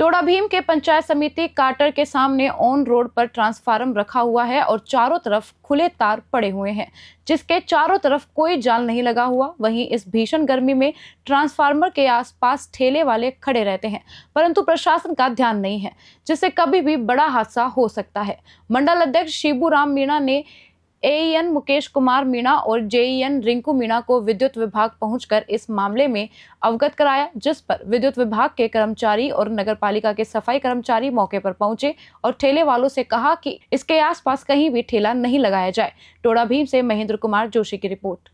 टोड़ा भीम के पंचायत समिति काटर के सामने ऑन रोड पर ट्रांसफार्मर रखा हुआ है और चारों तरफ खुले तार पड़े हुए हैं जिसके चारों तरफ कोई जाल नहीं लगा हुआ वहीं इस भीषण गर्मी में ट्रांसफार्मर के आसपास ठेले वाले खड़े रहते हैं परंतु प्रशासन का ध्यान नहीं है जिससे कभी भी बड़ा हादसा हो सकता है मंडल अध्यक्ष शिबू राम मीणा ने एएन e मुकेश कुमार मीणा और जेईएन e रिंकू मीणा को विद्युत विभाग पहुंचकर इस मामले में अवगत कराया जिस पर विद्युत विभाग के कर्मचारी और नगर पालिका के सफाई कर्मचारी मौके पर पहुंचे और ठेले वालों से कहा कि इसके आसपास कहीं भी ठेला नहीं लगाया जाए टोड़ा भीम से महेंद्र कुमार जोशी की रिपोर्ट